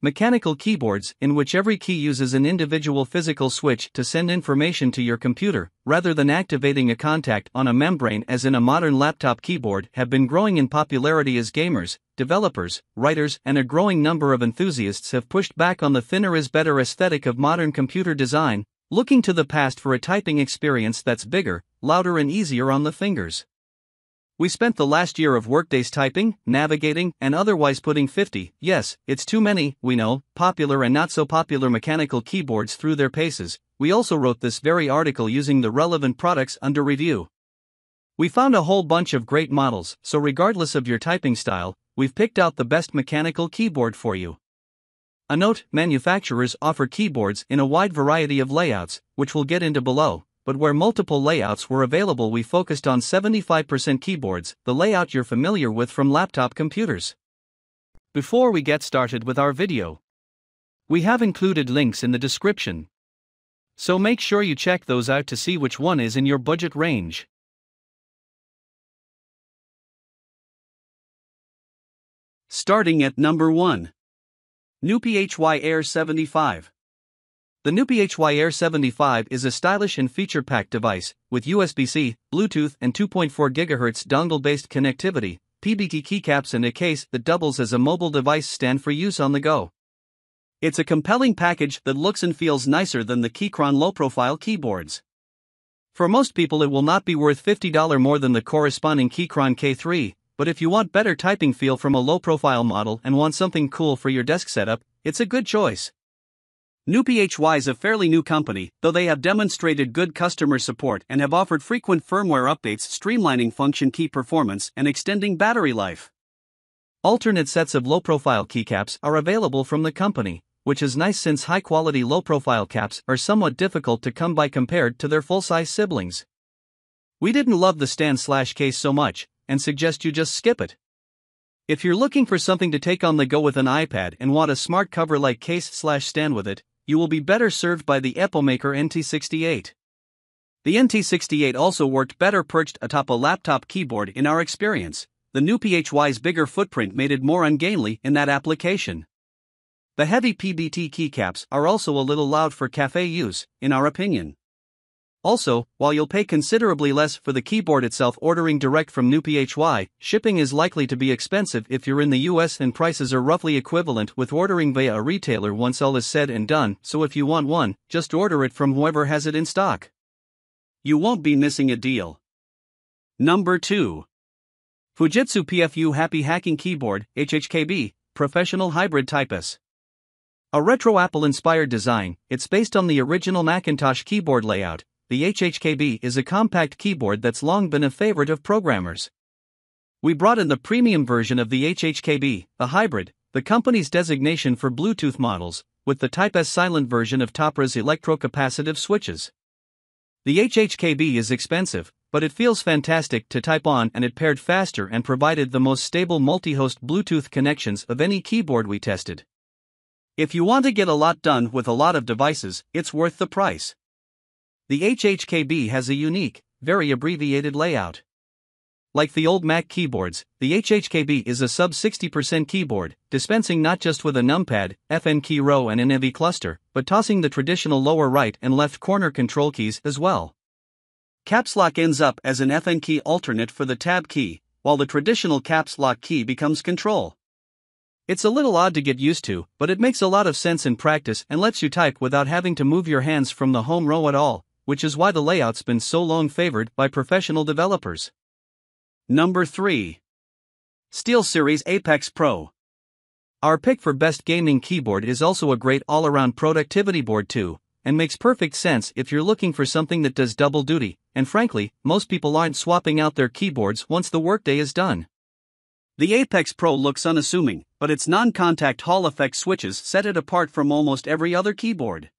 Mechanical keyboards, in which every key uses an individual physical switch to send information to your computer, rather than activating a contact on a membrane as in a modern laptop keyboard, have been growing in popularity as gamers, developers, writers, and a growing number of enthusiasts have pushed back on the thinner is better aesthetic of modern computer design, looking to the past for a typing experience that's bigger, louder, and easier on the fingers. We spent the last year of workdays typing, navigating, and otherwise putting 50, yes, it's too many, we know, popular and not so popular mechanical keyboards through their paces. We also wrote this very article using the relevant products under review. We found a whole bunch of great models, so regardless of your typing style, we've picked out the best mechanical keyboard for you. A note manufacturers offer keyboards in a wide variety of layouts, which we'll get into below but where multiple layouts were available, we focused on 75% keyboards, the layout you're familiar with from laptop computers. Before we get started with our video, we have included links in the description. So make sure you check those out to see which one is in your budget range. Starting at number 1. New PHY Air 75. The new PHY Air 75 is a stylish and feature-packed device, with USB-C, Bluetooth and 2.4 GHz dongle-based connectivity, PBT keycaps and a case that doubles as a mobile device stand for use on the go. It's a compelling package that looks and feels nicer than the Keychron low-profile keyboards. For most people it will not be worth $50 more than the corresponding Keychron K3, but if you want better typing feel from a low-profile model and want something cool for your desk setup, it's a good choice. NewPHY is a fairly new company, though they have demonstrated good customer support and have offered frequent firmware updates streamlining function key performance and extending battery life. Alternate sets of low-profile keycaps are available from the company, which is nice since high-quality low-profile caps are somewhat difficult to come by compared to their full-size siblings. We didn't love the stand slash case so much, and suggest you just skip it. If you're looking for something to take on the go with an iPad and want a smart cover-like case slash stand with it, you will be better served by the AppleMaker NT68. The NT68 also worked better perched atop a laptop keyboard in our experience, the new PHY's bigger footprint made it more ungainly in that application. The heavy PBT keycaps are also a little loud for cafe use, in our opinion. Also, while you'll pay considerably less for the keyboard itself ordering direct from New PHY, shipping is likely to be expensive if you're in the US and prices are roughly equivalent with ordering via a retailer once all is said and done, so if you want one, just order it from whoever has it in stock. You won't be missing a deal. Number 2. Fujitsu PFU Happy Hacking Keyboard, HHKB, Professional Hybrid Typus. A retro Apple inspired design, it's based on the original Macintosh keyboard layout, the HHKB is a compact keyboard that's long been a favorite of programmers. We brought in the premium version of the HHKB, a hybrid, the company's designation for Bluetooth models, with the Type S silent version of Topra's electrocapacitive switches. The HHKB is expensive, but it feels fantastic to type on and it paired faster and provided the most stable multi-host Bluetooth connections of any keyboard we tested. If you want to get a lot done with a lot of devices, it's worth the price. The HHKB has a unique, very abbreviated layout. Like the old Mac keyboards, the HHKB is a sub 60% keyboard, dispensing not just with a numpad, FN key row, and an EV cluster, but tossing the traditional lower right and left corner control keys as well. Caps Lock ends up as an FN key alternate for the Tab key, while the traditional Caps Lock key becomes Control. It's a little odd to get used to, but it makes a lot of sense in practice and lets you type without having to move your hands from the home row at all, which is why the layout's been so long favored by professional developers. Number 3. SteelSeries Apex Pro. Our pick for best gaming keyboard is also a great all around productivity board, too, and makes perfect sense if you're looking for something that does double duty, and frankly, most people aren't swapping out their keyboards once the workday is done. The Apex Pro looks unassuming, but its non contact Hall effect switches set it apart from almost every other keyboard.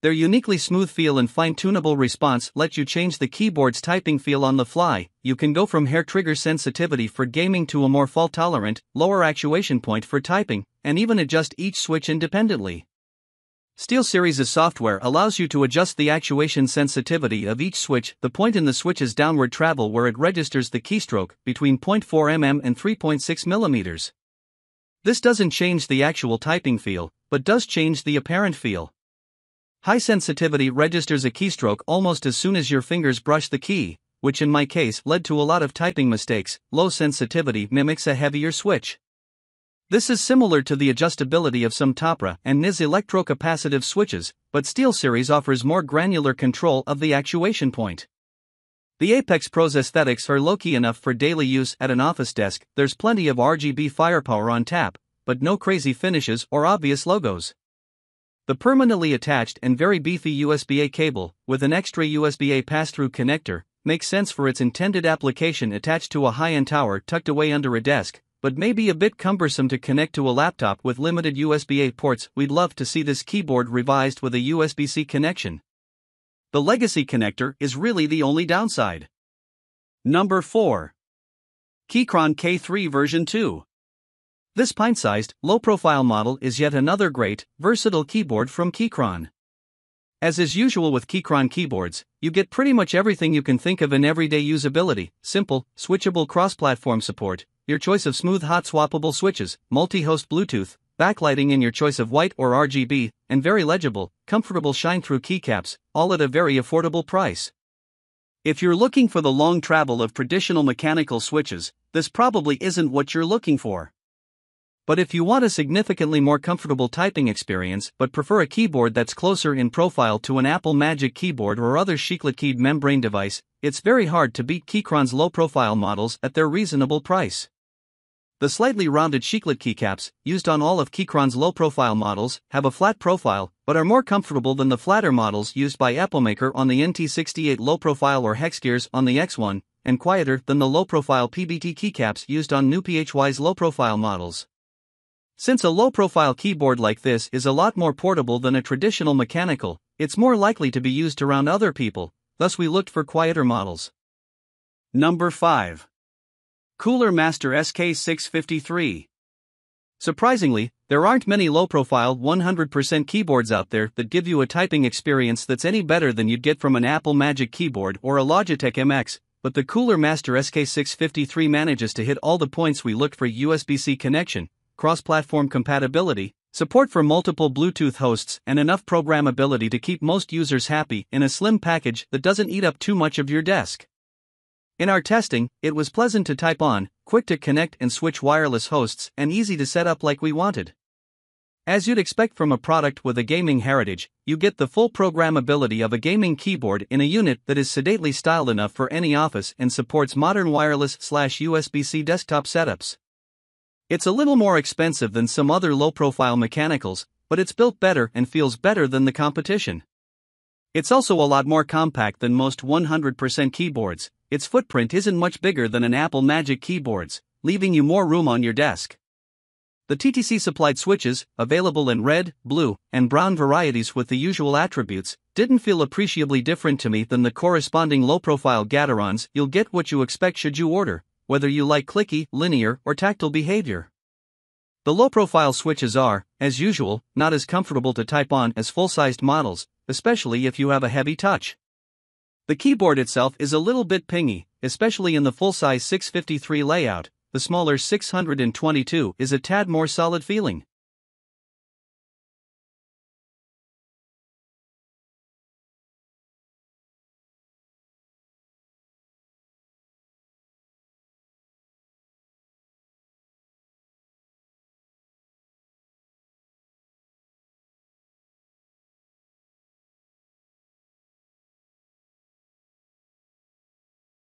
Their uniquely smooth feel and fine-tunable response let you change the keyboard's typing feel on the fly. You can go from hair trigger sensitivity for gaming to a more fault-tolerant, lower actuation point for typing, and even adjust each switch independently. SteelSeries' software allows you to adjust the actuation sensitivity of each switch, the point in the switch's downward travel where it registers the keystroke, between 0.4 mm and 3.6 mm. This doesn't change the actual typing feel, but does change the apparent feel. High sensitivity registers a keystroke almost as soon as your fingers brush the key, which in my case led to a lot of typing mistakes. Low sensitivity mimics a heavier switch. This is similar to the adjustability of some TAPRA and NIS electrocapacitive switches, but SteelSeries offers more granular control of the actuation point. The Apex Pro's aesthetics are low-key enough for daily use at an office desk, there's plenty of RGB firepower on tap, but no crazy finishes or obvious logos. The permanently attached and very beefy USB-A cable, with an extra USB-A pass-through connector, makes sense for its intended application attached to a high-end tower tucked away under a desk, but may be a bit cumbersome to connect to a laptop with limited USB-A ports. We'd love to see this keyboard revised with a USB-C connection. The legacy connector is really the only downside. Number 4. Keychron K3 version 2. This pint-sized, low-profile model is yet another great, versatile keyboard from Keychron. As is usual with Keychron keyboards, you get pretty much everything you can think of in everyday usability, simple, switchable cross-platform support, your choice of smooth hot swappable switches, multi-host Bluetooth, backlighting in your choice of white or RGB, and very legible, comfortable shine-through keycaps, all at a very affordable price. If you're looking for the long travel of traditional mechanical switches, this probably isn't what you're looking for. But if you want a significantly more comfortable typing experience but prefer a keyboard that's closer in profile to an Apple Magic keyboard or other chiclet keyed membrane device, it's very hard to beat Keychron's low profile models at their reasonable price. The slightly rounded chiclet keycaps, used on all of Keychron's low profile models, have a flat profile but are more comfortable than the flatter models used by AppleMaker on the NT68 low profile or gears on the X1, and quieter than the low profile PBT keycaps used on new PHY's low profile models. Since a low-profile keyboard like this is a lot more portable than a traditional mechanical, it's more likely to be used around other people, thus we looked for quieter models. Number 5. Cooler Master SK653 Surprisingly, there aren't many low-profile 100% keyboards out there that give you a typing experience that's any better than you'd get from an Apple Magic Keyboard or a Logitech MX, but the Cooler Master SK653 manages to hit all the points we looked for USB-C connection, cross platform compatibility, support for multiple Bluetooth hosts, and enough programmability to keep most users happy in a slim package that doesn't eat up too much of your desk. In our testing, it was pleasant to type on, quick to connect and switch wireless hosts, and easy to set up like we wanted. As you'd expect from a product with a gaming heritage, you get the full programmability of a gaming keyboard in a unit that is sedately styled enough for any office and supports modern wireless/USB-C desktop setups. It's a little more expensive than some other low profile mechanicals, but it's built better and feels better than the competition. It's also a lot more compact than most 100% keyboards, its footprint isn't much bigger than an Apple Magic keyboard's, leaving you more room on your desk. The TTC supplied switches, available in red, blue, and brown varieties with the usual attributes, didn't feel appreciably different to me than the corresponding low profile Gaterons. You'll get what you expect should you order, whether you like clicky, linear, or tactile behavior. The low-profile switches are, as usual, not as comfortable to type on as full-sized models, especially if you have a heavy touch. The keyboard itself is a little bit pingy, especially in the full-size 653 layout, the smaller 622 is a tad more solid feeling.